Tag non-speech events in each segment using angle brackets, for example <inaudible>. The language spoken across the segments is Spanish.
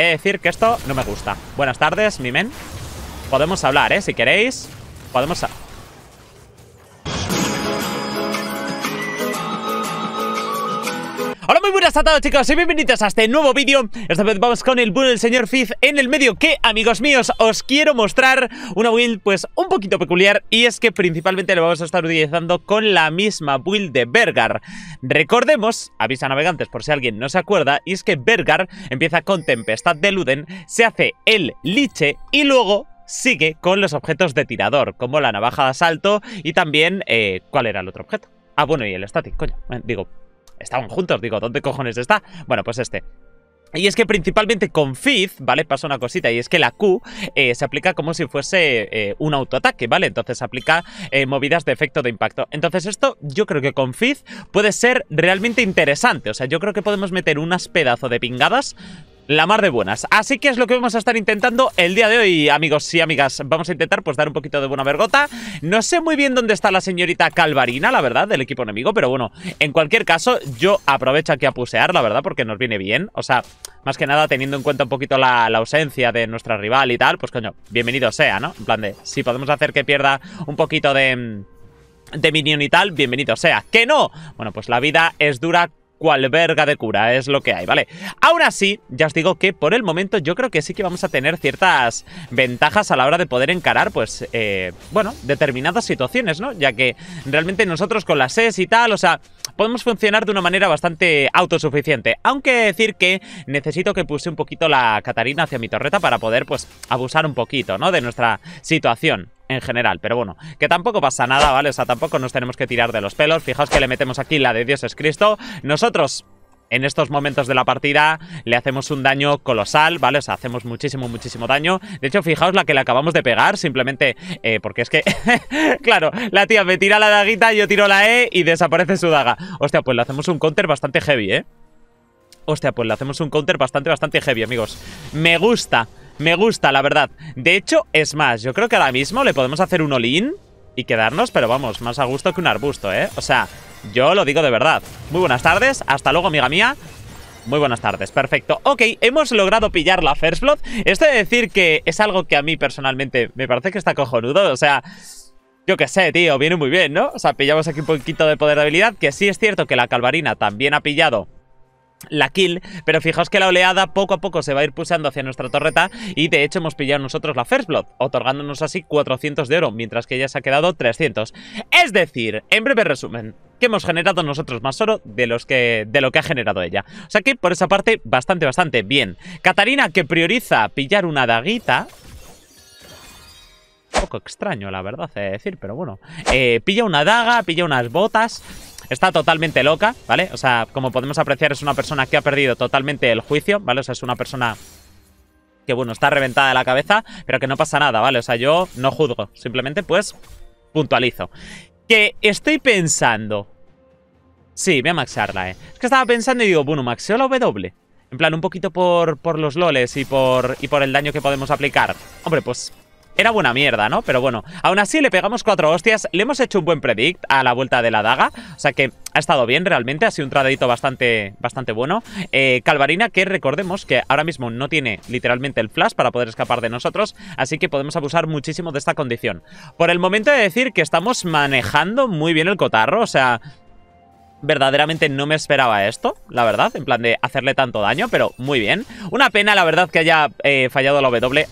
He decir que esto no me gusta Buenas tardes, mi men Podemos hablar, ¿eh? Si queréis Podemos... ¡Hola a todos chicos y bienvenidos a este nuevo vídeo Esta vez vamos con el build del señor Fizz en el medio Que amigos míos os quiero mostrar una build pues un poquito peculiar Y es que principalmente lo vamos a estar utilizando con la misma build de Bergar Recordemos, avisa navegantes por si alguien no se acuerda Y es que Bergar empieza con Tempestad de Luden Se hace el Liche y luego sigue con los objetos de tirador Como la navaja de asalto y también... Eh, ¿Cuál era el otro objeto? Ah, bueno, y el static, coño, eh, digo, estaban juntos, digo, ¿dónde cojones está? Bueno, pues este. Y es que principalmente con Fizz, ¿vale? Pasa una cosita y es que la Q eh, se aplica como si fuese eh, un autoataque, ¿vale? Entonces aplica eh, movidas de efecto de impacto. Entonces esto yo creo que con Fizz puede ser realmente interesante. O sea, yo creo que podemos meter unas pedazo de pingadas la mar de buenas. Así que es lo que vamos a estar intentando el día de hoy, amigos y amigas. Vamos a intentar pues dar un poquito de buena vergota. No sé muy bien dónde está la señorita Calvarina, la verdad, del equipo enemigo, pero bueno, en cualquier caso, yo aprovecho aquí a pusear, la verdad, porque nos viene bien. O sea, más que nada teniendo en cuenta un poquito la, ausencia de nuestra rival y tal, pues coño, bienvenido sea, ¿no? En plan de, si podemos hacer que pierda un poquito de de minion y tal, bienvenido sea. ¡Que no! Bueno, pues la vida es dura cual verga de cura, es lo que hay, ¿vale? Ahora sí, ya os digo que por el momento yo creo que sí que vamos a tener ciertas ventajas a la hora de poder encarar, pues, eh, bueno, determinadas situaciones, ¿no? Ya que realmente nosotros con las s y tal, o sea, podemos funcionar de una manera bastante autosuficiente. Aunque decir que necesito que puse un poquito la Catarina hacia mi torreta para poder, pues, abusar un poquito, ¿no? De nuestra situación en general. Pero bueno, que tampoco pasa nada, ¿vale? O sea, tampoco nos tenemos que tirar de los pelos. Fijaos que le metemos aquí la de Dios es Cristo. Nosotros en estos momentos de la partida le hacemos un daño colosal, ¿vale? O sea, hacemos muchísimo, muchísimo daño. De hecho, fijaos la que le acabamos de pegar, simplemente eh, porque es que, <laughs> claro, la tía me tira la daguita, yo tiro la E y desaparece su daga. Hostia, pues le hacemos un counter bastante heavy, ¿eh? Hostia, pues le hacemos un counter bastante, bastante heavy, amigos. Me gusta. Me gusta, la verdad. De hecho, es más, yo creo que ahora mismo le podemos hacer un olín y quedarnos, pero vamos, más a gusto que un arbusto, ¿eh? O sea, yo lo digo de verdad. Muy buenas tardes, hasta luego, amiga mía. Muy buenas tardes, perfecto. Ok, hemos logrado pillar la First Blood. Esto de decir que es algo que a mí personalmente me parece que está cojonudo, o sea... Yo qué sé, tío, viene muy bien, ¿no? O sea, pillamos aquí un poquito de poder de habilidad, que sí es cierto que la Calvarina también ha pillado la kill, pero fijaos que la oleada poco a poco se va a ir pulsando hacia nuestra torreta y de hecho hemos pillado nosotros la First Blood, otorgándonos así 400 de oro, mientras que ella se ha quedado 300. Es decir, en breve resumen, que hemos generado nosotros más oro de, los que, de lo que ha generado ella. O sea que por esa parte, bastante, bastante bien. Catarina que prioriza pillar una daguita, Un poco extraño, la verdad, es decir, pero bueno. Eh, pilla una daga, pilla unas botas. Está totalmente loca, ¿vale? O sea, como podemos apreciar, es una persona que ha perdido totalmente el juicio, ¿vale? O sea, es una persona que, bueno, está reventada de la cabeza, pero que no pasa nada, ¿vale? O sea, yo no juzgo, simplemente, pues, puntualizo. Que estoy pensando... Sí, voy a maxearla, ¿eh? Es que estaba pensando y digo, bueno, maxeo la W. En plan, un poquito por, por los loles y por, y por el daño que podemos aplicar. Hombre, pues era buena mierda, ¿no? Pero bueno, aún así le pegamos cuatro hostias. Le hemos hecho un buen predict a la vuelta de la daga. O sea que ha estado bien realmente. Ha sido un tradadito bastante, bastante bueno. Eh, Calvarina, que recordemos que ahora mismo no tiene literalmente el flash para poder escapar de nosotros. Así que podemos abusar muchísimo de esta condición. Por el momento de decir que estamos manejando muy bien el cotarro. O sea, verdaderamente no me esperaba esto, la verdad, en plan de hacerle tanto daño, pero muy bien. Una pena, la verdad, que haya eh, fallado la W.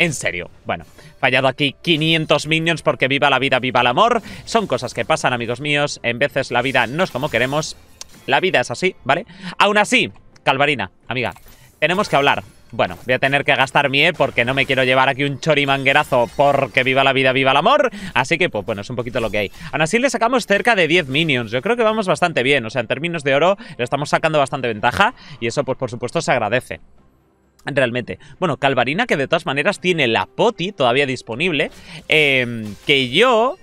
En serio, bueno, fallado aquí 500 minions porque viva la vida, viva el amor. Son cosas que pasan, amigos míos. En veces la vida no es como queremos. La vida es así, ¿vale? Aún así, Calvarina, amiga, tenemos que hablar. Bueno, voy a tener que gastar mi E porque no me quiero llevar aquí un chorimanguerazo porque viva la vida, viva el amor. Así que, pues bueno, es un poquito lo que hay. Aún así le sacamos cerca de 10 minions. Yo creo que vamos bastante bien. O sea, en términos de oro le estamos sacando bastante ventaja y eso, pues por supuesto, se agradece. Realmente. Bueno, Calvarina, que de todas maneras tiene la poti todavía disponible. Em, que yo.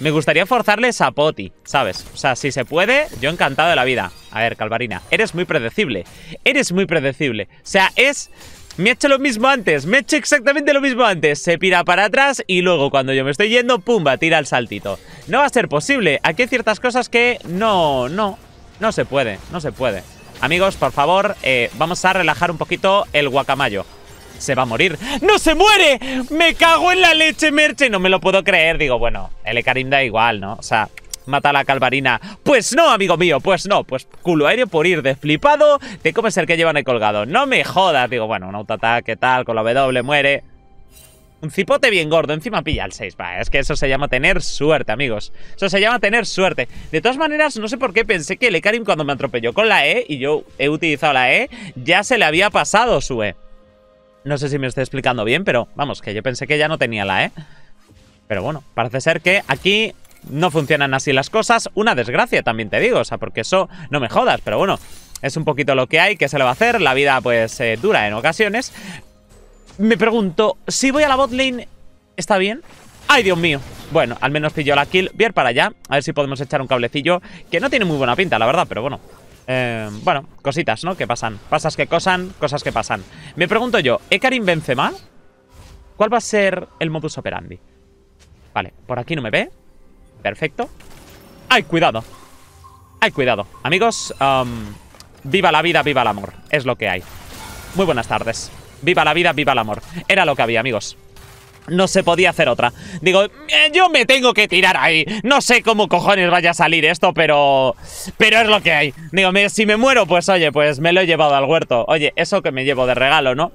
Me gustaría forzarle esa Poti, ¿sabes? O sea, si se puede, yo encantado de la vida. A ver, Calvarina, eres muy predecible. Eres muy predecible. O sea, es... Me he hecho lo mismo antes, me he hecho exactamente lo mismo antes. Se pira para atrás y luego cuando yo me estoy yendo, pumba, tira el saltito. No va a ser posible. Aquí hay ciertas cosas que no, no, no se puede, no se puede. Amigos, por favor, eh, vamos a relajar un poquito el guacamayo. Se va a morir. ¡No se muere! ¡Me cago en la leche, Merche! No me lo puedo creer. Digo, bueno, el Ecarim da igual, ¿no? O sea, mata a la calvarina. Pues no, amigo mío, pues no. Pues culo aéreo por ir de flipado. cómo es el que llevan el colgado. No me jodas. Digo, bueno, un autoataque, tal, con la W, muere. Un cipote bien gordo, encima pilla el 6. es que eso se llama tener suerte, amigos. Eso se llama tener suerte. De todas maneras, no sé por qué pensé que el Ekarim cuando me atropelló con la E, y yo he utilizado la E, ya se le había pasado su E. No sé si me estoy explicando bien, pero vamos, que yo pensé que ya no tenía la E. Pero bueno, parece ser que aquí no funcionan así las cosas. Una desgracia, también te digo, o sea, porque eso no me jodas, pero bueno, es un poquito lo que hay, que se le va a hacer, la vida pues eh, dura en ocasiones, me pregunto, si voy a la botlane, ¿está bien? ¡Ay, Dios mío! Bueno, al menos pilló la kill. Voy a ir para allá, a ver si podemos echar un cablecillo, que no tiene muy buena pinta, la verdad, pero bueno. Eh, bueno, cositas, ¿no? Que pasan. Pasas que cosan, cosas que pasan. Me pregunto yo, ¿Ekarin mal? ¿Cuál va a ser el modus operandi? Vale, por aquí no me ve. Perfecto. ¡Ay, cuidado! ¡Ay, cuidado! Amigos, viva la vida, viva el amor. Es lo que hay. Muy buenas tardes. Viva la vida, viva el amor. Era lo que había, amigos no se podía hacer otra. Digo, eh, yo me tengo que tirar ahí. No sé cómo cojones vaya a salir esto, pero... Pero es lo que hay. Digo, si me muero, pues oye, pues me lo he llevado al huerto. Oye, eso que me llevo de regalo, ¿no?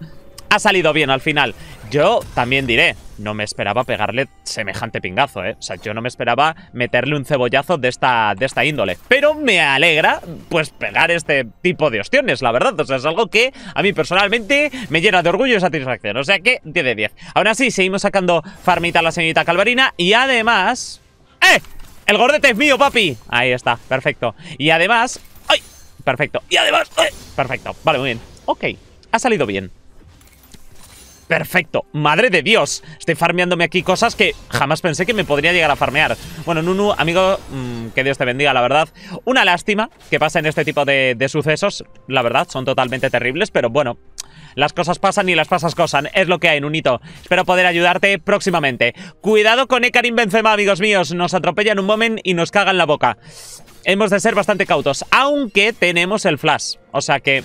Ha salido bien al final. Yo también diré, no me esperaba pegarle semejante pingazo, ¿eh? O sea, yo no me esperaba meterle un cebollazo de esta, de esta índole. Pero me alegra, pues, pegar este tipo de ostiones, la verdad. O sea, es algo que a mí personalmente me llena de orgullo y satisfacción. O sea que 10 de 10. Ahora así, seguimos sacando farmita a la señorita Calvarina y además... ¡Eh! ¡El gordete es mío, papi! Ahí está, perfecto. Y además... ¡Ay! Perfecto. Y además... ¡Ay! Perfecto. Vale, muy bien. Ok. Ha salido bien. Perfecto, madre de Dios Estoy farmeándome aquí cosas que jamás pensé que me podría llegar a farmear Bueno, Nunu, amigo, mm, que Dios te bendiga, la verdad Una lástima que pasen este tipo de, sucesos La verdad, son totalmente terribles, pero bueno las cosas pasan y las pasas cosas. Es lo que hay, Nunito. Espero poder ayudarte próximamente. Cuidado con Ekarim Benzema, amigos míos. Nos atropellan un moment y nos cagan la boca. Hemos de ser bastante cautos. Aunque tenemos el flash. O sea que...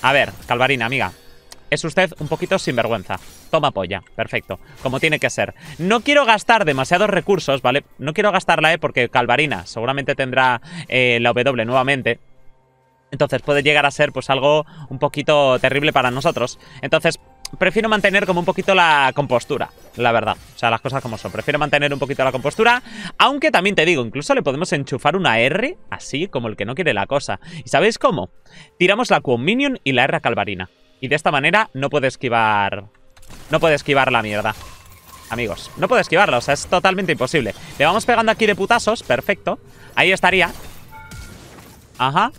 A ver, Calvarina, amiga. Es usted un poquito sinvergüenza. Toma polla. Perfecto. Como tiene que ser. No quiero gastar demasiados recursos, ¿vale? No quiero gastarla, ¿eh? Porque Calvarina seguramente tendrá eh, la W nuevamente. Entonces puede llegar a ser pues algo un poquito terrible para nosotros. Entonces prefiero mantener como un poquito la compostura, la verdad. O sea, las cosas como son. Prefiero mantener un poquito la compostura, aunque también te digo, incluso le podemos enchufar una R, así como el que no quiere la cosa. ¿Y sabéis cómo? Tiramos la Q Minion y la R Calvarina. Y de esta manera no puede esquivar... No puede esquivar la mierda. Amigos, no puede esquivarla. o sea, es totalmente imposible. Le vamos pegando aquí de putazos, perfecto. Ahí estaría. Ajá.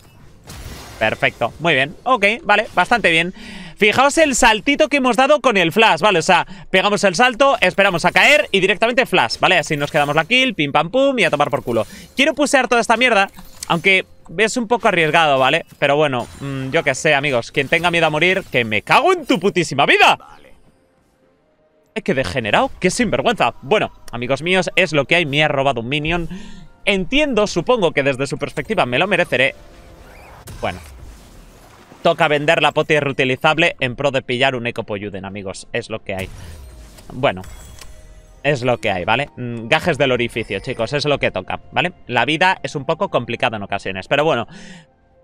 Perfecto, muy bien. Ok, vale, bastante bien. Fijaos el saltito que hemos dado con el flash, ¿vale? O sea, pegamos el salto, esperamos a caer y directamente flash, ¿vale? Así nos quedamos la kill, pim pam pum y a tomar por culo. Quiero pusear toda esta mierda, aunque es un poco arriesgado, ¿vale? Pero bueno, mm, yo qué sé, amigos. Quien tenga miedo a morir, que me cago en tu putísima vida. qué degenerado, qué sinvergüenza. Bueno, amigos míos, es lo que hay. Me ha robado un minion. Entiendo, supongo que desde su perspectiva me lo mereceré. Bueno. Toca vender la poti reutilizable en pro de pillar un eco polluden, amigos. Es lo que hay. Bueno, es lo que hay, ¿vale? Mm, gajes del orificio, chicos, es lo que toca, ¿vale? La vida es un poco complicada en ocasiones, pero bueno,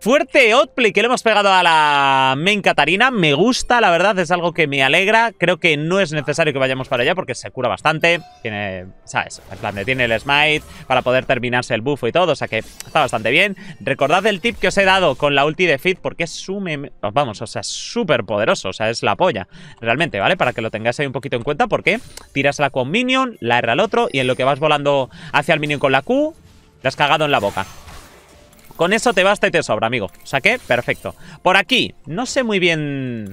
Fuerte outplay que le hemos pegado a la main Catarina. Me gusta, la verdad, es algo que me alegra. Creo que no es necesario que vayamos para allá porque se cura bastante. Tiene, ¿sabes? En plan tiene el smite para poder terminarse el buffo y todo. O sea que está bastante bien. Recordad el tip que os he dado con la ulti de Fit porque es sume... Pues vamos, o sea, súper poderoso. O sea, es la polla. Realmente, ¿vale? Para que lo tengáis ahí un poquito en cuenta porque tiras la con minion, la R al otro y en lo que vas volando hacia el minion con la Q, Te has cagado en la boca. Con eso te basta y te sobra, amigo. ¿Saqué? Perfecto. Por aquí, no sé muy bien...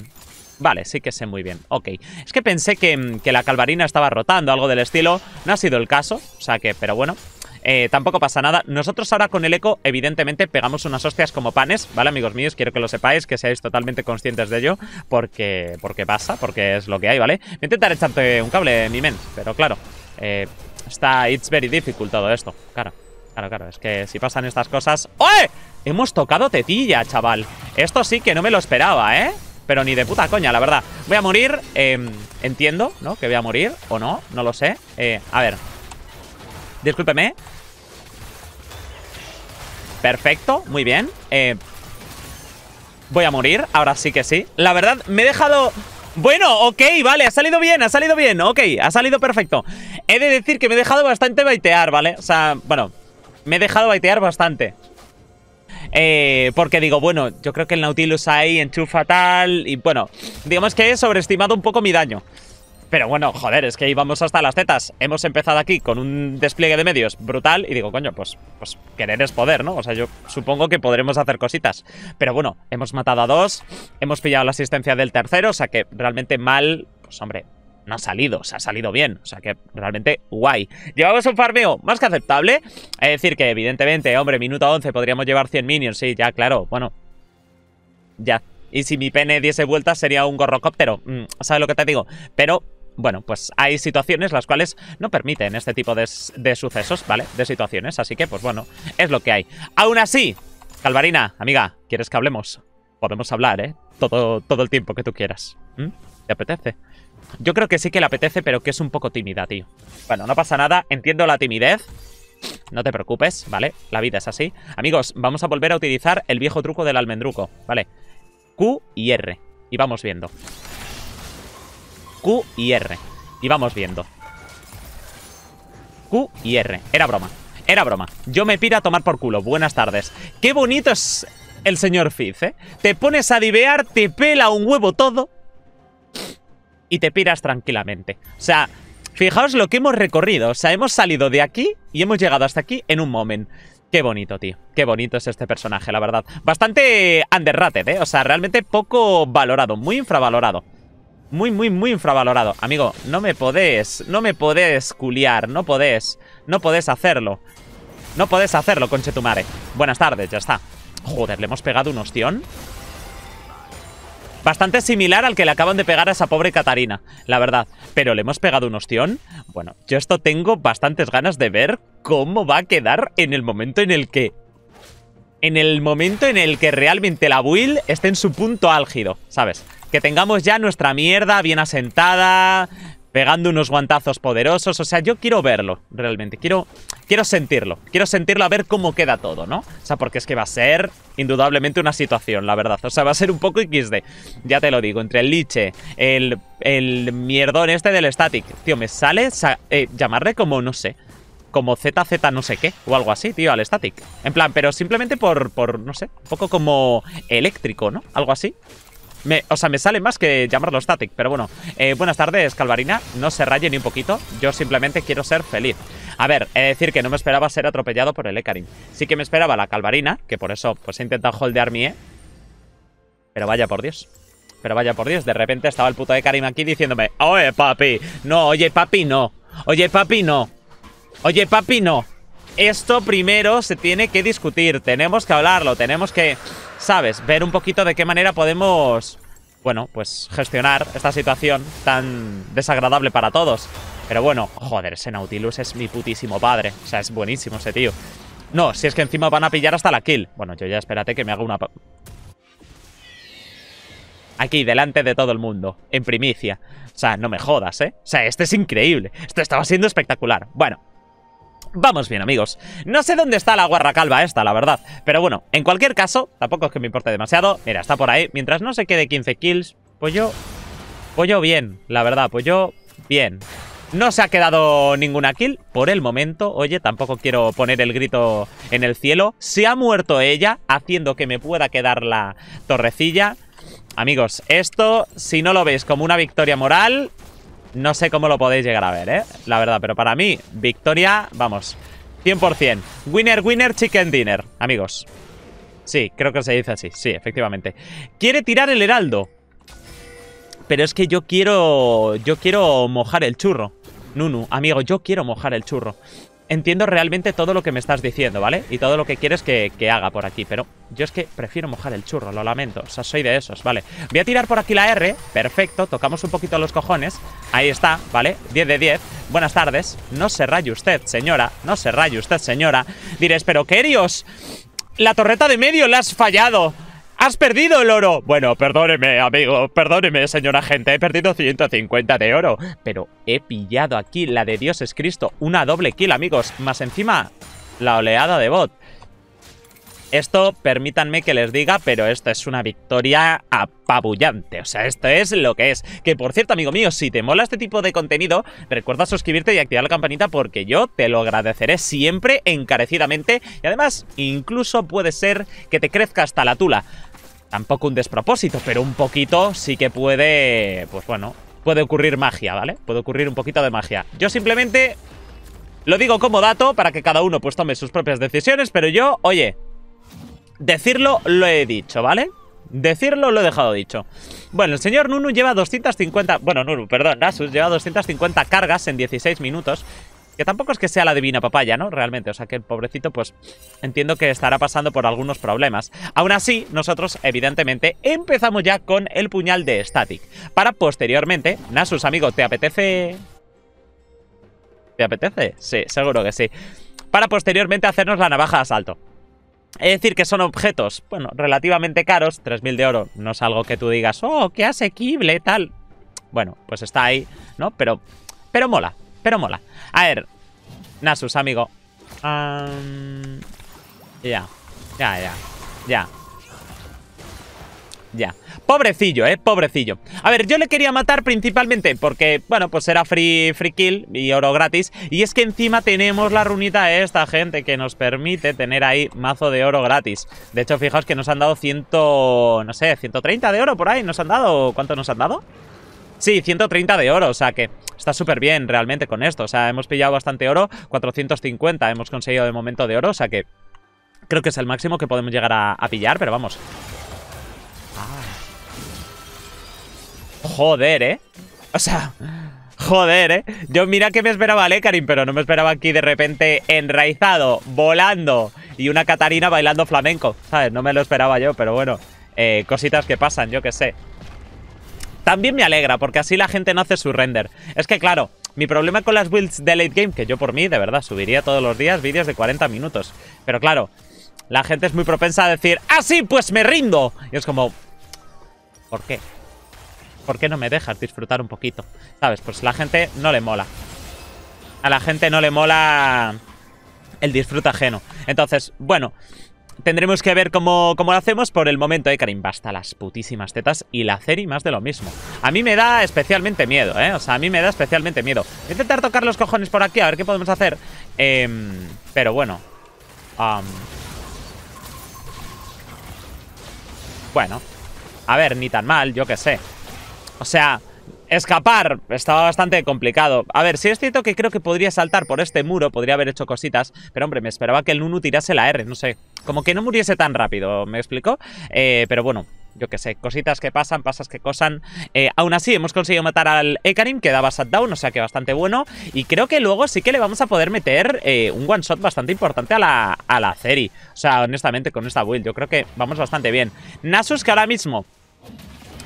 Vale, sí que sé muy bien. Ok. Es que pensé que, mm, que la calvarina estaba rotando, algo del estilo. No ha sido el caso. O sea que, pero bueno, eh, tampoco pasa nada. Nosotros ahora con el eco, evidentemente, pegamos unas hostias como panes, ¿vale, amigos míos? Quiero que lo sepáis, que seáis totalmente conscientes de ello, porque, porque pasa, porque es lo que hay, ¿vale? Voy a intentar echarte un cable, mi men, pero claro, eh, está... It's very difficult todo esto, claro. Claro, claro, es que si pasan estas cosas... ¡Oye! Hemos tocado tetilla, chaval Esto sí que no me lo esperaba, ¿eh? Pero ni de puta coña, la verdad Voy a morir, em, entiendo, ¿no? Que voy a morir, o no, no lo sé eh, A ver Discúlpeme Perfecto, muy bien eh, Voy a morir, ahora sí que sí La verdad, me he dejado... Bueno, ok, vale, ha salido bien, ha salido bien Ok, ha salido perfecto He de decir que me he dejado bastante baitear, ¿vale? O sea, bueno, me he dejado baitear bastante. Eh, porque digo, bueno, yo creo que el Nautilus ahí enchufa tal. Y bueno, digamos que he sobreestimado un poco mi daño. Pero bueno, joder, es que íbamos hasta las tetas. Hemos empezado aquí con un despliegue de medios brutal. Y digo, coño, pues, pues querer es poder, ¿no? O sea, yo supongo que podremos hacer cositas. Pero bueno, hemos matado a dos. Hemos pillado la asistencia del tercero. O sea que realmente mal. Pues hombre, no ha salido, se ha salido bien. O sea que realmente guay. Llevamos un farmeo más que aceptable. Es decir, que evidentemente, hombre, minuto 11 podríamos llevar 100 minions. Sí, ya, claro, bueno. Ya. Y si mi pene diese vueltas sería un gorrocóptero. Mm, ¿Sabes lo que te digo? Pero bueno, pues hay situaciones las cuales no permiten este tipo de, sucesos, ¿vale? De situaciones, así que, pues bueno, es lo que hay. Aún así, Calvarina, amiga, ¿quieres que hablemos? Podemos hablar, ¿eh? Todo, todo el tiempo que tú quieras. ¿Te apetece? Yo creo que sí que le apetece, pero que es un poco tímida, tío. Bueno, no pasa nada. Entiendo la timidez. No te preocupes, ¿vale? La vida es así. Amigos, vamos a volver a utilizar el viejo truco del almendruco, ¿vale? Q y R. Y vamos viendo. Q y R. Y vamos viendo. Q y R. Era broma. Era broma. Yo me pira a tomar por culo. Buenas tardes. Qué bonito es el señor Fizz, ¿eh? Te pones a divear, te pela un huevo todo y te piras tranquilamente. O sea, fijaos lo que hemos recorrido. O sea, hemos salido de aquí y hemos llegado hasta aquí en un momento. Qué bonito, tío. Qué bonito es este personaje, la verdad. Bastante underrated, ¿eh? O sea, realmente poco valorado. Muy infravalorado. Muy, muy, muy infravalorado. Amigo, no me podés... No me podés culiar. No podés. No podés hacerlo. No podés hacerlo, conchetumare. Buenas tardes, ya está. Joder, le hemos pegado un ostión. Bastante similar al que le acaban de pegar a esa pobre Catarina, la verdad. Pero le hemos pegado un ostión. Bueno, yo esto tengo bastantes ganas de ver cómo va a quedar en el momento en el que... En el momento en el que realmente la build esté en su punto álgido, ¿sabes? Que tengamos ya nuestra mierda bien asentada, pegando unos guantazos poderosos. O sea, yo quiero verlo, realmente. Quiero, quiero sentirlo. Quiero sentirlo a ver cómo queda todo, ¿no? O sea, porque es que va a ser indudablemente una situación, la verdad. O sea, va a ser un poco XD. Ya te lo digo, entre el liche, el, el mierdón este del static. Tío, me sale eh, llamarle como, no sé, como ZZ no sé qué, o algo así, tío, al static. En plan, pero simplemente por, por no sé, un poco como eléctrico, ¿no? Algo así o sea, me sale más que llamarlo static, pero bueno. Eh, buenas tardes, Calvarina. No se raye ni un poquito. Yo simplemente quiero ser feliz. A ver, he de decir que no me esperaba ser atropellado por el Ekarim. Sí que me esperaba la Calvarina, que por eso pues he intentado holdear mi e. Pero vaya por Dios. Pero vaya por Dios, de repente estaba el puto Ekarim aquí diciéndome Oye, papi, no, oye, papi, no Oye, papi, no Oye, papi, no esto primero se tiene que discutir, tenemos que hablarlo, tenemos que, ¿sabes? Ver un poquito de qué manera podemos, bueno, pues gestionar esta situación tan desagradable para todos. Pero bueno, joder, ese Nautilus es mi putísimo padre, o sea, es buenísimo ese tío. No, si es que encima van a pillar hasta la kill. Bueno, yo ya espérate que me haga una... Aquí, delante de todo el mundo, en primicia. O sea, no me jodas, ¿eh? O sea, este es increíble. Esto estaba siendo espectacular. Bueno, Vamos bien, amigos. No sé dónde está la guarra calva esta, la verdad. Pero bueno, en cualquier caso, tampoco es que me importe demasiado. Mira, está por ahí. Mientras no se quede 15 kills, pollo pues pues yo... bien, la verdad. Pues yo bien. No se ha quedado ninguna kill por el momento. Oye, tampoco quiero poner el grito en el cielo. Se ha muerto ella, haciendo que me pueda quedar la torrecilla. Amigos, esto, si no lo veis como una victoria moral, no sé cómo lo podéis llegar a ver, ¿eh? La verdad, pero para mí, victoria, vamos, 100%. Winner, winner, chicken dinner, amigos. Sí, creo que se dice así, sí, efectivamente. Quiere tirar el heraldo. Pero es que yo quiero... Yo quiero mojar el churro. Nunu, amigo, yo quiero mojar el churro entiendo realmente todo lo que me estás diciendo, ¿vale? Y todo lo que quieres que, haga por aquí, pero yo es que prefiero mojar el churro, lo lamento, o sea, soy de esos, ¿vale? Voy a tirar por aquí la R, perfecto, tocamos un poquito los cojones, ahí está, ¿vale? 10 de 10, buenas tardes, no se raye usted, señora, no se raye usted, señora. diré, pero Kerios, la torreta de medio la has fallado. ¡Has perdido el oro! Bueno, perdóneme, amigo, perdóneme, señora gente. He perdido 150 de oro. Pero he pillado aquí la de Dios es Cristo. Una doble kill, amigos. Más encima, la oleada de bot. Esto, permítanme que les diga, pero esto es una victoria apabullante. O sea, esto es lo que es. Que por cierto, amigo mío, si te mola este tipo de contenido, recuerda suscribirte y activar la campanita porque yo te lo agradeceré siempre encarecidamente. Y además, incluso puede ser que te crezca hasta la tula. Tampoco un despropósito, pero un poquito sí que puede... Pues bueno, puede ocurrir magia, ¿vale? Puede ocurrir un poquito de magia. Yo simplemente lo digo como dato para que cada uno pues tome sus propias decisiones, pero yo, oye, decirlo lo he dicho, ¿vale? Decirlo lo he dejado dicho. Bueno, el señor Nunu lleva 250... Bueno, Nunu, perdón, Nasus lleva 250 cargas en 16 minutos. Que tampoco es que sea la divina papaya, ¿no? Realmente, o sea que el pobrecito, pues, entiendo que estará pasando por algunos problemas. Aún así, nosotros, evidentemente, empezamos ya con el puñal de Static. Para posteriormente, Nasus, amigo, ¿te apetece...? ¿Te apetece? Sí, seguro que sí. Para posteriormente hacernos la navaja de asalto. Es decir, que son objetos, bueno, relativamente caros, 3.000 de oro, no es algo que tú digas, oh, qué asequible, tal. Bueno, pues está ahí, ¿no? Pero, pero mola, pero mola. A ver. Nasus, amigo. ya. Ya, ya. Ya. Ya. Pobrecillo, eh, pobrecillo. A ver, yo le quería matar principalmente porque, bueno, pues era free, free kill y oro gratis. Y es que encima tenemos la runita esta, gente, que nos permite tener ahí mazo de oro gratis. De hecho, fijaos que nos han dado ciento, no sé, 130 de oro por ahí. ¿Nos han dado? ¿Cuánto nos han dado? Sí, 130 de oro, o sea que está súper bien realmente con esto. O sea, hemos pillado bastante oro, 450 hemos conseguido de momento de oro, o sea que creo que es el máximo que podemos llegar a, pillar, pero vamos. Joder, ¿eh? O sea... Joder, ¿eh? Yo mira que me esperaba a Karim, pero no me esperaba aquí de repente enraizado, volando y una Catarina bailando flamenco, ¿sabes? No me lo esperaba yo, pero bueno, eh, cositas que pasan, yo qué sé. También me alegra, porque así la gente no hace su render. Es que claro, mi problema con las builds de late game, que yo por mí, de verdad, subiría todos los días vídeos de 40 minutos. Pero claro, la gente es muy propensa a decir, ¡Ah, sí, pues me rindo! Y es como, ¿por qué? ¿Por qué no me dejas disfrutar un poquito? ¿Sabes? Pues la gente no le mola. A la gente no le mola el disfrute ajeno. Entonces, bueno, tendremos que ver cómo, lo hacemos por el momento, ¿eh, Karim? Basta las putísimas tetas y la Ceri más de lo mismo. A mí me da especialmente miedo, ¿eh? O sea, a mí me da especialmente miedo. Voy a intentar tocar los cojones por aquí, a ver qué podemos hacer. Eh, pero bueno. Bueno. A ver, ni tan mal, yo qué sé. O sea, Escapar estaba bastante complicado. A ver, sí es cierto que creo que podría saltar por este muro, podría haber hecho cositas, pero hombre, me esperaba que el Nunu tirase la R, no sé. Como que no muriese tan rápido, ¿me explico? Eh, pero bueno, yo qué sé, cositas que pasan, pasas que cosan. Eh, aún así, hemos conseguido matar al Ekarim, que daba shutdown, o sea que bastante bueno. Y creo que luego sí que le vamos a poder meter eh, un one shot bastante importante a la, a la O sea, honestamente, con esta build, yo creo que vamos bastante bien. Nasus, que ahora mismo.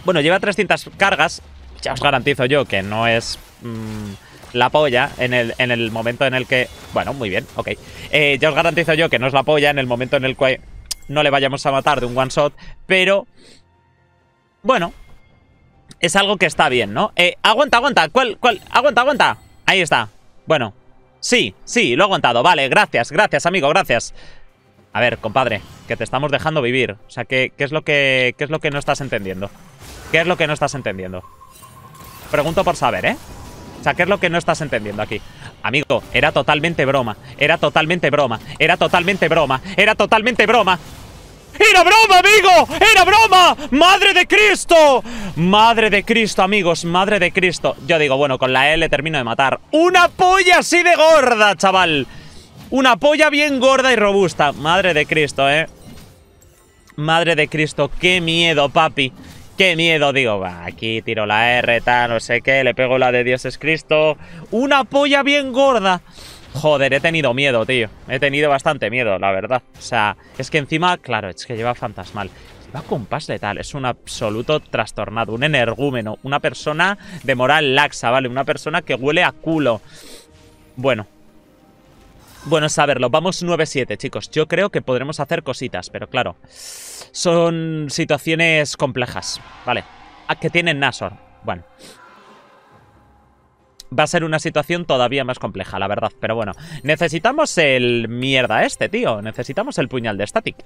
Bueno, lleva 300 cargas, ya os garantizo yo que no es mm, la polla en el, en el, momento en el que... Bueno, muy bien, ok. Eh, ya os garantizo yo que no es la polla en el momento en el cual no le vayamos a matar de un one-shot, pero... Bueno, es algo que está bien, ¿no? Eh, aguanta, aguanta, ¿cuál, cuál? Aguanta, aguanta. Ahí está. Bueno, sí, sí, lo he aguantado. Vale, gracias, gracias, amigo, gracias. A ver, compadre, que te estamos dejando vivir. O sea, ¿qué, qué es, lo que, qué es lo que no estás entendiendo? ¿Qué es lo que no estás entendiendo? Pregunto por saber, ¿eh? O sea, ¿qué es lo que no estás entendiendo aquí? Amigo, era totalmente broma. Era totalmente broma. Era totalmente broma. Era totalmente broma. ¡Era broma, amigo! ¡Era broma! ¡Madre de Cristo! ¡Madre de Cristo, amigos! ¡Madre de Cristo! Yo digo, bueno, con la e L termino de matar. ¡Una polla así de gorda, chaval! Una polla bien gorda y robusta. Madre de Cristo, ¿eh? Madre de Cristo, qué miedo, papi qué miedo. Digo, va, aquí tiro la R, tal, no sé qué, le pego la de Dios es Cristo. Una polla bien gorda. Joder, he tenido miedo, tío. He tenido bastante miedo, la verdad. O sea, es que encima, claro, es que lleva fantasmal. Lleva compás letal. Es un absoluto trastornado, un energúmeno, una persona de moral laxa, ¿vale? Una persona que huele a culo. Bueno. Bueno, saberlo. Vamos 9-7, chicos. Yo creo que podremos hacer cositas, pero claro son situaciones complejas, ¿vale? Ah, que tienen Nasor, bueno. Va a ser una situación todavía más compleja, la verdad. Pero bueno, necesitamos el mierda este, tío. Necesitamos el puñal de Static.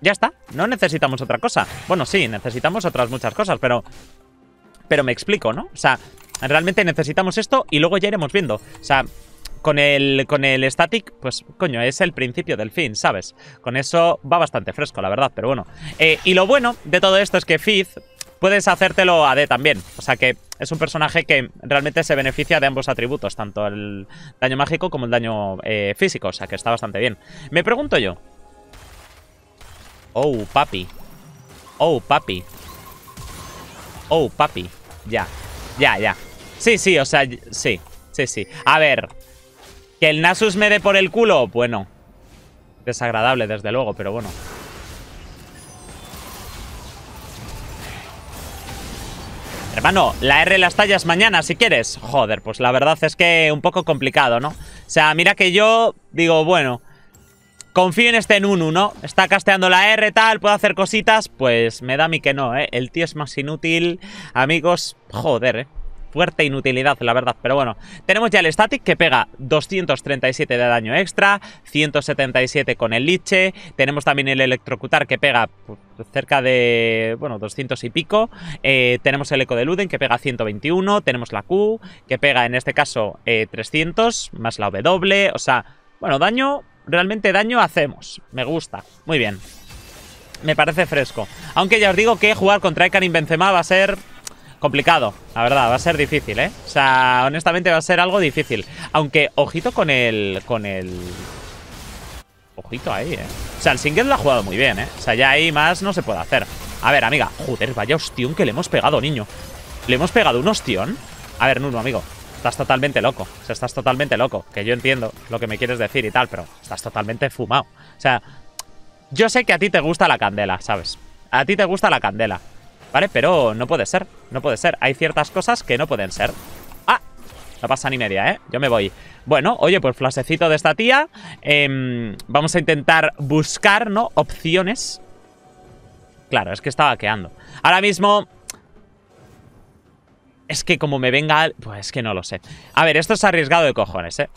Ya está, no necesitamos otra cosa. Bueno, sí, necesitamos otras muchas cosas, pero... Pero me explico, ¿no? O sea, realmente necesitamos esto y luego ya iremos viendo. O sea, con el, con el static, pues coño, es el principio del fin, ¿sabes? Con eso va bastante fresco, la verdad, pero bueno. Eh, y lo bueno de todo esto es que Fizz puedes hacértelo AD también, o sea que es un personaje que realmente se beneficia de ambos atributos, tanto el daño mágico como el daño eh, físico, o sea que está bastante bien. Me pregunto yo... Oh, papi. Oh, papi. Oh, papi. Ya, ya, ya. Sí, sí, o sea, sí, sí, sí. A ver, ¿Que el Nasus me dé por el culo? Bueno. Desagradable, desde luego, pero bueno. Hermano, la R las tallas mañana si quieres. Joder, pues la verdad es que un poco complicado, ¿no? O sea, mira que yo digo, bueno, confío en este Nunu, ¿no? Está casteando la R, tal, puedo hacer cositas. Pues me da a mí que no, ¿eh? El tío es más inútil. Amigos, joder, ¿eh? fuerte inutilidad, la verdad. Pero bueno, tenemos ya el Static que pega 237 de daño extra, 177 con el Liche. Tenemos también el Electrocutar que pega pues, cerca de, bueno, 200 y pico. Eh, tenemos el Eco de Luden que pega 121. Tenemos la Q que pega en este caso 300, eh, más la W. O sea, bueno, daño, realmente daño hacemos. Me gusta. Muy bien. Me parece fresco. Aunque ya os digo que jugar contra y Benzema va a ser Complicado, la verdad, va a ser difícil, ¿eh? O sea, honestamente va a ser algo difícil. Aunque, ojito con el... Con el... Ojito ahí, ¿eh? O sea, el single lo ha jugado muy bien, ¿eh? O sea, ya ahí más no se puede hacer. A ver, amiga. Joder, vaya hostión que le hemos pegado, niño. ¿Le hemos pegado un ostión A ver, Nuno, amigo. Estás totalmente loco. O sea, estás totalmente loco. Que yo entiendo lo que me quieres decir y tal, pero estás totalmente fumado. O sea, yo sé que a ti te gusta la candela, ¿sabes? A ti te gusta la candela. ¿Vale? Pero no puede ser, no puede ser. Hay ciertas cosas que no pueden ser. ¡Ah! No pasa ni media, ¿eh? Yo me voy. Bueno, oye, pues flasecito de esta tía. Em, vamos a intentar buscar, ¿no? Opciones. Claro, es que estaba queando. Ahora mismo... Es que como me venga... Pues es que no lo sé. A ver, esto es arriesgado de cojones, ¿eh?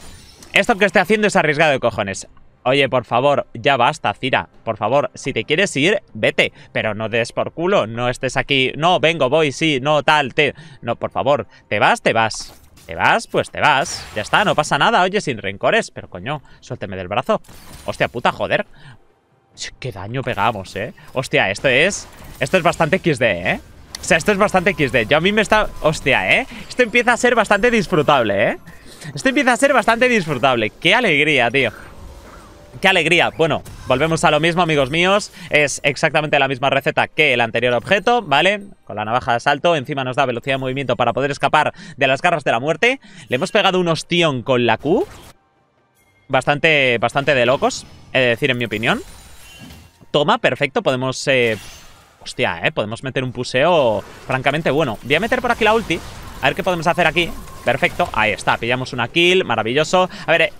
Esto que estoy haciendo es arriesgado de cojones. Oye, por favor, ya basta, Cira. Por favor, si te quieres ir, vete. Pero no des por culo, no estés aquí. No, vengo, voy, sí, no, tal, te... No, por favor, te vas, te vas. Te vas, pues te vas. Ya está, no pasa nada, oye, sin rencores. Pero coño, suélteme del brazo. Hostia puta, joder. Qué daño pegamos, ¿eh? Hostia, esto es... Esto es bastante XD, ¿eh? O sea, esto es bastante XD. Yo a mí me está... Hostia, ¿eh? Esto empieza a ser bastante disfrutable, ¿eh? Esto empieza a ser bastante disfrutable. ¡Qué alegría, tío! ¡Qué alegría! Bueno, volvemos a lo mismo, amigos míos. Es exactamente la misma receta que el anterior objeto, ¿vale? Con la navaja de asalto. Encima nos da velocidad de movimiento para poder escapar de las garras de la muerte. Le hemos pegado un ostión con la Q. Bastante, bastante de locos, he de decir, en mi opinión. Toma, perfecto. Podemos... Eh, hostia, ¿eh? Podemos meter un puseo francamente bueno. Voy a meter por aquí la ulti. A ver qué podemos hacer aquí. Perfecto, ahí está, pillamos una kill, maravilloso A ver, eh,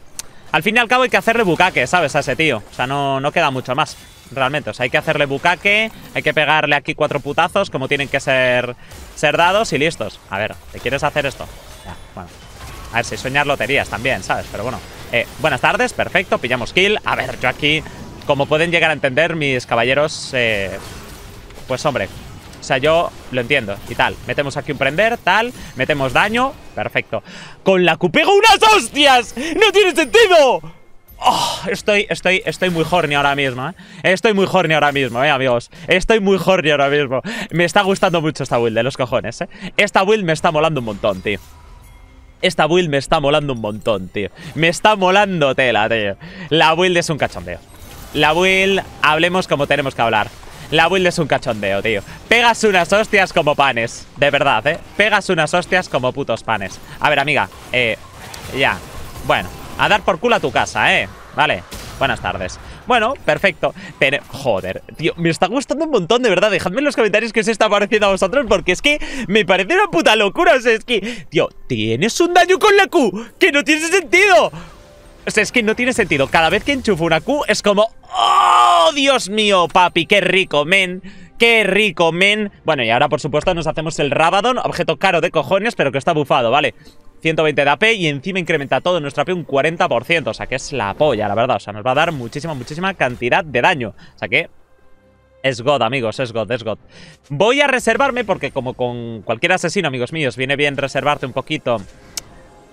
al fin y al cabo hay que hacerle bucaque, ¿sabes? A ese tío. O sea, no, no queda mucho más, realmente. O sea, hay que hacerle bucaque, hay que pegarle aquí cuatro putazos como tienen que ser, ser dados y listos. A ver, ¿te quieres hacer esto? Ya, bueno. A ver, si soñar loterías también, ¿sabes? Pero bueno. Eh, buenas tardes, perfecto, pillamos kill. A ver, yo aquí, como pueden llegar a entender mis caballeros, eh, pues hombre, o sea, yo lo entiendo y tal. Metemos aquí un prender, tal. Metemos daño. Perfecto. Con la cupego unas hostias. ¡No tiene sentido! Oh, estoy, estoy, estoy muy horny ahora mismo, eh. Estoy muy horny ahora mismo, ¿eh, amigos? Estoy muy horny ahora mismo. Me está gustando mucho esta build de eh, los cojones, eh. Esta build me está molando un montón, tío. Esta build me está molando un montón, tío. Me está molando tela, tío. La build es un cachondeo. La build, hablemos como tenemos que hablar. La build es un cachondeo, tío. Pegas unas hostias como panes. De verdad, ¿eh? Pegas unas hostias como putos panes. A ver, amiga. Eh, ya. Bueno. A dar por culo a tu casa, ¿eh? Vale. Buenas tardes. Bueno, perfecto. Pero, Joder, tío, me está gustando un montón, de verdad. Dejadme en los comentarios qué os está pareciendo a vosotros, porque es que me parece una puta locura. es que, tío, tienes un daño con la Q que no tiene sentido es que no tiene sentido. Cada vez que enchufo una Q es como... ¡Oh, Dios mío, papi! ¡Qué rico, men! ¡Qué rico, men! Bueno, y ahora, por supuesto, nos hacemos el Rabadon, objeto caro de cojones, pero que está bufado, ¿vale? 120 de AP y encima incrementa todo nuestro AP un 40%, o sea que es la polla, la verdad. O sea, nos va a dar muchísima, muchísima cantidad de daño. O sea que... Es God, amigos, es God, es God. Voy a reservarme porque como con cualquier asesino, amigos míos, viene bien reservarte un poquito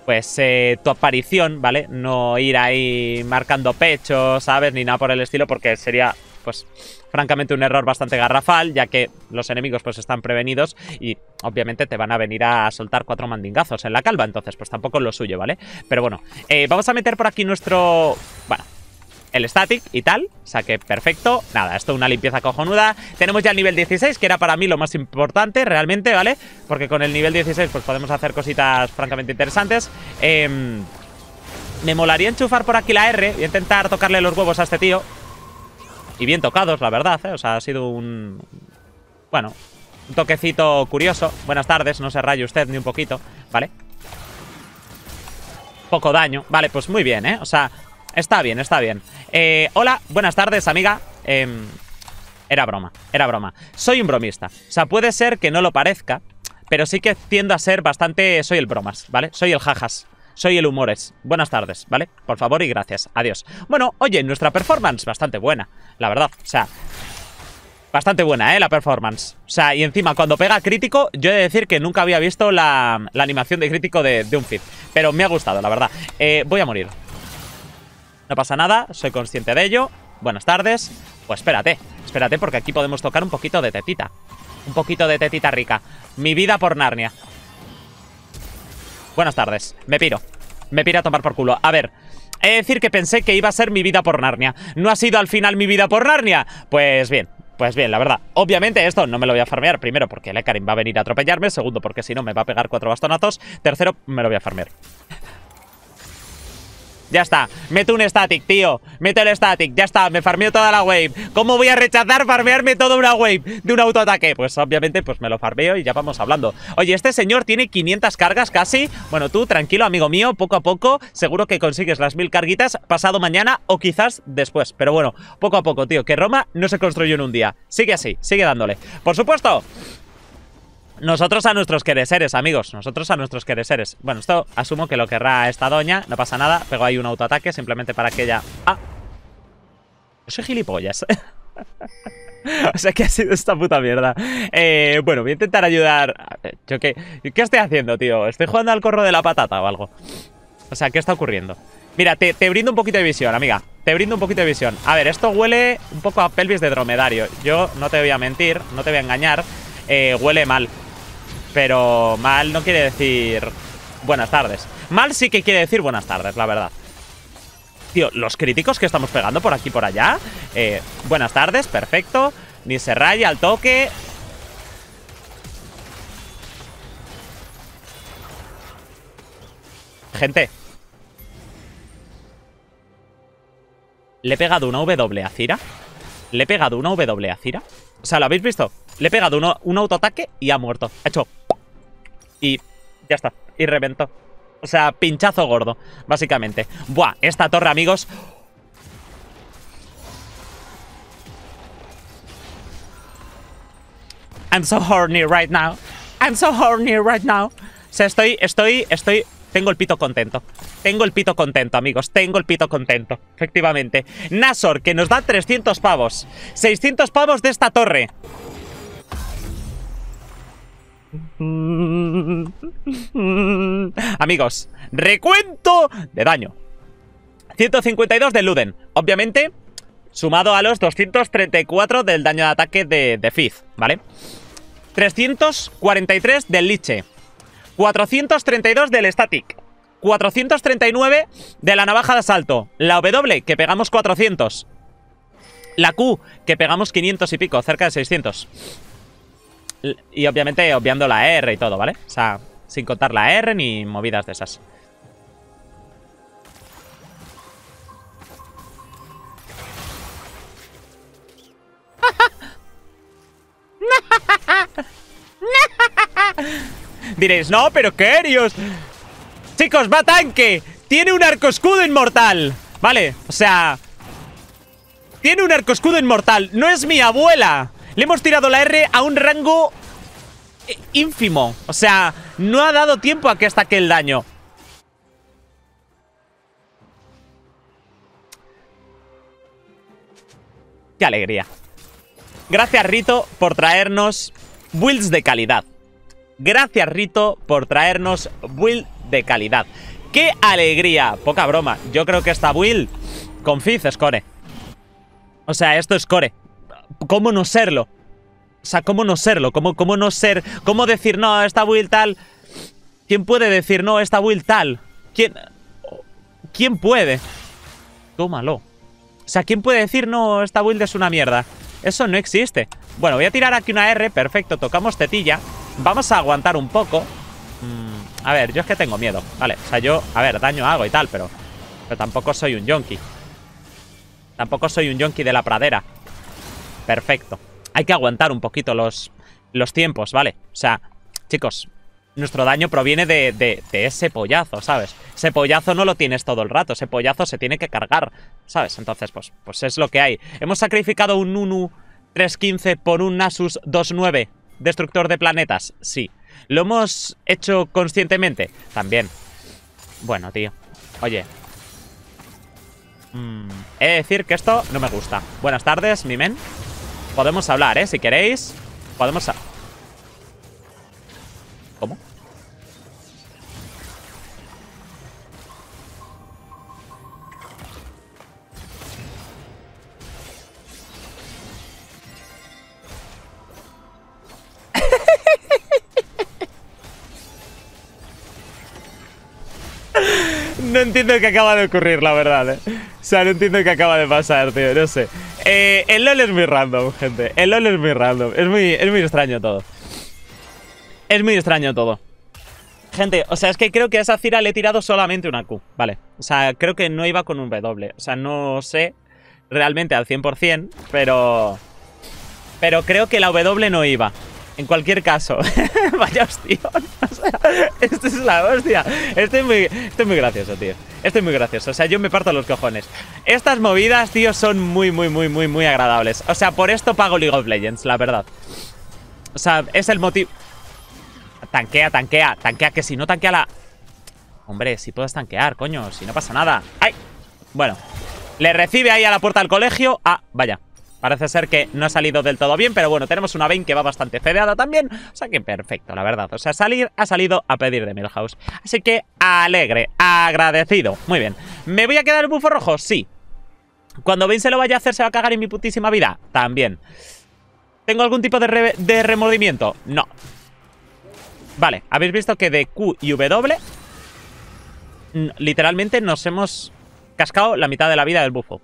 pues eh, tu aparición, ¿vale? No ir ahí marcando pecho, ¿sabes? Ni nada por el estilo, porque sería, pues, francamente un error bastante garrafal, ya que los enemigos pues están prevenidos y obviamente te van a venir a soltar cuatro mandingazos en la calva, entonces pues tampoco es lo suyo, ¿vale? Pero bueno, eh, vamos a meter por aquí nuestro... Bueno, el static y tal. Saqué perfecto. Nada, esto una limpieza cojonuda. Tenemos ya el nivel 16, que era para mí lo más importante realmente, ¿vale? Porque con el nivel 16 pues podemos hacer cositas francamente interesantes. Em, me molaría enchufar por aquí la R y intentar tocarle los huevos a este tío. Y bien tocados, la verdad, ¿eh? O sea, ha sido un... Bueno, un toquecito curioso. Buenas tardes, no se raye usted ni un poquito, ¿vale? Poco daño. Vale, pues muy bien, ¿eh? O sea, Está bien, está bien. Eh, hola, buenas tardes, amiga. Em, era broma, era broma. Soy un bromista. O sea, puede ser que no lo parezca, pero sí que tiendo a ser bastante... Soy el bromas, ¿vale? Soy el jajas. Soy el humores. Buenas tardes, ¿vale? Por favor y gracias. Adiós. Bueno, oye, nuestra performance bastante buena, la verdad. O sea, Bastante buena, ¿eh? La performance. O sea, y encima, cuando pega crítico, yo he de decir que nunca había visto la, la animación de crítico de, de, un fit, Pero me ha gustado, la verdad. Eh, voy a morir. No pasa nada, soy consciente de ello. Buenas tardes. Pues espérate, espérate porque aquí podemos tocar un poquito de tetita. Un poquito de tetita rica. Mi vida por Narnia. Buenas tardes. Me piro. Me piro a tomar por culo. A ver, he de decir que pensé que iba a ser mi vida por Narnia. ¿No ha sido al final mi vida por Narnia? Pues bien, pues bien, la verdad. Obviamente esto no me lo voy a farmear. Primero, porque el va a venir a atropellarme. Segundo, porque si no me va a pegar cuatro bastonazos. Tercero, me lo voy a farmear. Ya está, meto un static, tío ¡Mete el static, ya está, me farmeo toda la wave ¿Cómo voy a rechazar farmearme toda una wave de un autoataque? Pues obviamente pues me lo farmeo y ya vamos hablando Oye, este señor tiene 500 cargas casi Bueno, tú tranquilo, amigo mío, poco a poco Seguro que consigues las mil carguitas pasado mañana o quizás después Pero bueno, poco a poco, tío, que Roma no se construyó en un día Sigue así, sigue dándole Por supuesto nosotros a nuestros quereseres, amigos. Nosotros a nuestros quereseres. Bueno, esto asumo que lo querrá esta doña. No pasa nada. pero hay un autoataque simplemente para que ella... ¡Ah! Yo soy gilipollas. <laughs> o sea, ¿qué ha sido esta puta mierda. Eh, bueno, voy a intentar ayudar... Eh, qué, estoy haciendo, tío? ¿Estoy jugando al corro de la patata o algo? O sea, ¿qué está ocurriendo? Mira, te, te brindo un poquito de visión, amiga. Te brindo un poquito de visión. A ver, esto huele un poco a pelvis de dromedario. Yo no te voy a mentir, no te voy a engañar. Eh, huele mal. Pero mal no quiere decir buenas tardes. Mal sí que quiere decir buenas tardes, la verdad. Tío, los críticos que estamos pegando por aquí y por allá. Eh, buenas tardes, perfecto. Ni se raya al toque. Gente. Le he pegado una W a Cira. Le he pegado una W a Cira. O sea, ¿lo habéis visto? Le he pegado un autoataque y ha muerto. Ha hecho... Y ya está. Y reventó. O sea, pinchazo gordo, básicamente. Buah, esta torre, amigos... I'm so horny right now. I'm so horny right now. O sea, estoy, estoy, estoy... Tengo el pito contento. Tengo el pito contento, amigos. Tengo el pito contento. Efectivamente. Nasor, que nos da 300 pavos. 600 pavos de esta torre. <laughs> Amigos, recuento de daño. 152 del Luden, obviamente sumado a los 234 del daño de ataque de, de Fizz, ¿vale? 343 del Liche, 432 del Static, 439 de la navaja de asalto, la W que pegamos 400, la Q que pegamos 500 y pico, cerca de 600. Y obviamente obviando la R y todo, ¿vale? O sea, sin contar la R ni movidas de esas. <laughs> Diréis, no, pero qué Dios. Chicos, va tanque. Tiene un arco escudo inmortal. Vale, o sea... Tiene un arco escudo inmortal. No es mi abuela. Le hemos tirado la R a un rango eh, ínfimo. O sea, no ha dado tiempo a que hasta el daño. ¡Qué alegría! Gracias, Rito, por traernos builds de calidad. Gracias, Rito, por traernos build de calidad. ¡Qué alegría! Poca broma. Yo creo que esta build con Fizz es core. O sea, esto es core. ¿Cómo no serlo? O sea, ¿cómo no serlo? ¿Cómo, cómo no ser? ¿Cómo decir, no, esta build tal? ¿Quién puede decir, no, esta build tal? ¿Quién, ¿quién puede? Tómalo. O sea, ¿quién puede decir, no, esta build es una mierda? Eso no existe. Bueno, voy a tirar aquí una R, perfecto, tocamos tetilla. Vamos a aguantar un poco. Mm, a ver, yo es que tengo miedo, vale. O sea, yo, a ver, daño hago y tal, pero... Pero tampoco soy un yonki. Tampoco soy un yonki de la pradera. Perfecto. Hay que aguantar un poquito los, los tiempos, ¿vale? O sea, chicos, nuestro daño proviene de, ese pollazo, ¿sabes? Ese pollazo no lo tienes todo el rato, ese pollazo se tiene que cargar, ¿sabes? Entonces, pues, pues es lo que hay. Hemos sacrificado un Nunu 315 por un Nasus 29, destructor de planetas, sí. ¿Lo hemos hecho conscientemente? También. Bueno, tío. Oye. Mm, he de decir que esto no me gusta. Buenas tardes, mi men. Podemos hablar, ¿eh? Si queréis. Podemos... ¿Cómo? no entiendo que acaba de ocurrir, la verdad. ¿eh? O sea, no entiendo qué acaba de pasar, tío. No sé. Eh, el LOL es muy random, gente. El LOL es muy random. Es muy, es muy extraño todo. Es muy extraño todo. Gente, o sea, es que creo que a esa Cira le he tirado solamente una Q, ¿vale? O sea, creo que no iba con un W. O sea, no sé realmente al 100%, pero... Pero creo que la W no iba. En cualquier caso, <laughs> vaya hostia <laughs> O sea, esto es la hostia. Esto es, muy, muy gracioso, tío. Esto es muy gracioso. O sea, yo me parto los cojones. Estas movidas, tío, son muy, muy, muy, muy, muy agradables. O sea, por esto pago League of Legends, la verdad. O sea, es el motivo. Tanquea, tanquea, tanquea, que si no tanquea la. Hombre, si puedes tanquear, coño, si no pasa nada. ¡Ay! Bueno, le recibe ahí a la puerta del colegio. Ah, vaya. Parece ser que no ha salido del todo bien, pero bueno, tenemos una Vayne que va bastante fedeada también. O sea que perfecto, la verdad. O sea, salir ha salido a pedir de Milhouse. Así que alegre, agradecido. Muy bien. ¿Me voy a quedar el bufo rojo? Sí. Cuando Vayne se lo vaya a hacer, se va a cagar en mi putísima vida. También. ¿Tengo algún tipo de, de remordimiento? No. Vale, habéis visto que de Q y W literalmente nos hemos cascado la mitad de la vida del bufo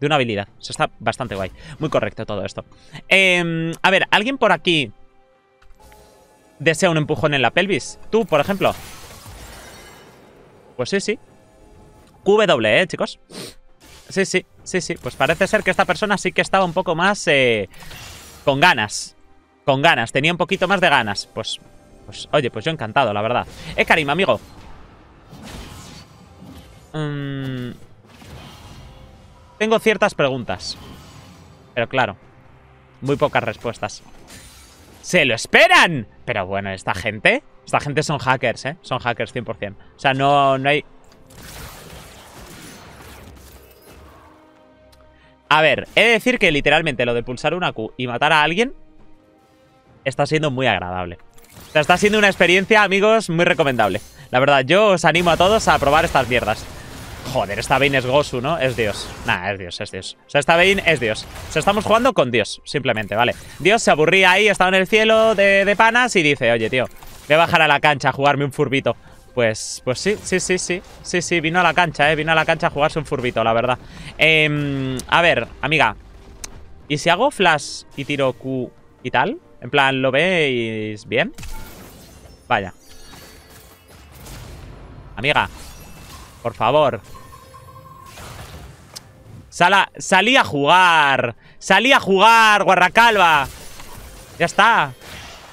de una habilidad. O está bastante guay. Muy correcto todo esto. Em, a ver, ¿alguien por aquí desea un empujón en la pelvis? Tú, por ejemplo. Pues sí, sí. QW, ¿eh, chicos? Sí, sí, sí, sí. Pues parece ser que esta persona sí que estaba un poco más eh, con ganas. Con ganas, tenía un poquito más de ganas. Pues, pues oye, pues yo encantado, la verdad. Eh, Karim, amigo. Mmm... Tengo ciertas preguntas. Pero claro, muy pocas respuestas. ¡Se lo esperan! Pero bueno, esta gente... Esta gente son hackers, ¿eh? Son hackers 100%. O sea, no, no hay... A ver, he de decir que literalmente lo de pulsar una Q y matar a alguien está siendo muy agradable. O sea, está siendo una experiencia, amigos, muy recomendable. La verdad, yo os animo a todos a probar estas mierdas. Joder, esta Vayne es Gosu, ¿no? Es Dios. Nah, es Dios, es Dios. O sea, esta Vayne es Dios. O sea, estamos jugando con Dios, simplemente, ¿vale? Dios se aburría ahí, estaba en el cielo de, panas y dice, oye, tío, voy a bajar a la cancha a jugarme un furbito. Pues, pues sí, sí, sí, sí, sí, sí, vino a la cancha, eh, vino a la cancha a jugarse un furbito, la verdad. Em, a ver, amiga, ¿y si hago flash y tiro Q y tal? En plan, ¿lo veis bien? Vaya. Amiga, por favor. Sala, salí a jugar. Salí a jugar, guarracalva. Ya está.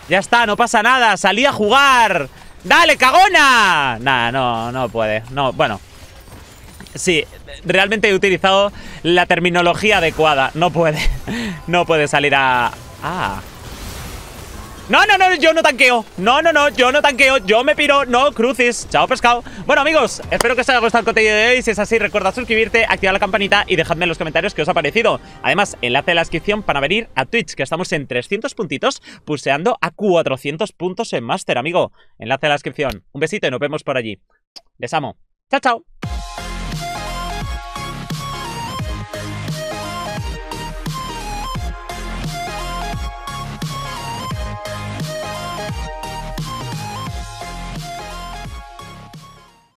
Ya está, no pasa nada. Salí a jugar. ¡Dale, cagona! Nah, no, no puede. No, bueno. Sí, realmente he utilizado la terminología adecuada. No puede. <laughs> No puede salir a... Ah... No, no, no, yo no tanqueo No, no, no, yo no tanqueo Yo me piro, no crucis Chao pescado Bueno amigos, espero que os haya gustado el contenido de hoy Si es así, recuerda suscribirte, activar la campanita Y dejadme en los comentarios qué os ha parecido Además, enlace en la descripción para venir a Twitch Que estamos en 300 puntitos Pulseando a 400 puntos en Master, amigo Enlace en la descripción Un besito y nos vemos por allí Les amo Chao, chao